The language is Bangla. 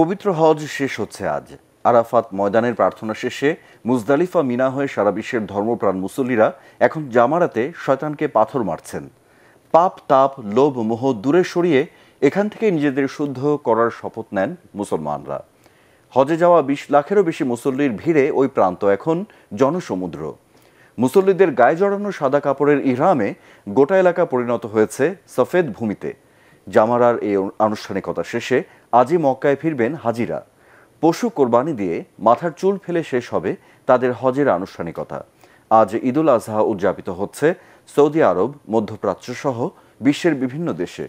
পবিত্র হজ শেষ হচ্ছে আজ আরাফাত ময়দানের প্রার্থনা শেষে মুজদালিফা মিনা হয়ে সারা বিশ্বের ধর্মপ্রাণ মুসল্লিরা এখন জামারাতে শয়তানকে পাথর মারছেন পাপ তাপ লোভ মোহ দূরে সরিয়ে এখান থেকে নিজেদের শুদ্ধ করার শপথ নেন মুসলমানরা হজে যাওয়া বিশ লাখেরও বেশি মুসল্লির ভিড়ে ওই প্রান্ত এখন জনসমুদ্র মুসল্লিদের গায়ে জড়ানো সাদা কাপড়ের ইহরামে গোটা এলাকা পরিণত হয়েছে সফেদ ভূমিতে জামারার এই আনুষ্ঠানিকতা শেষে আজই মক্কায় ফিরবেন হাজিরা পশু কোরবানি দিয়ে মাথার চুল ফেলে শেষ হবে তাদের হজের আনুষ্ঠানিকতা আজ ঈদুল আজহা উদযাপিত হচ্ছে সৌদি আরব মধ্যপ্রাচ্য সহ বিশ্বের বিভিন্ন দেশে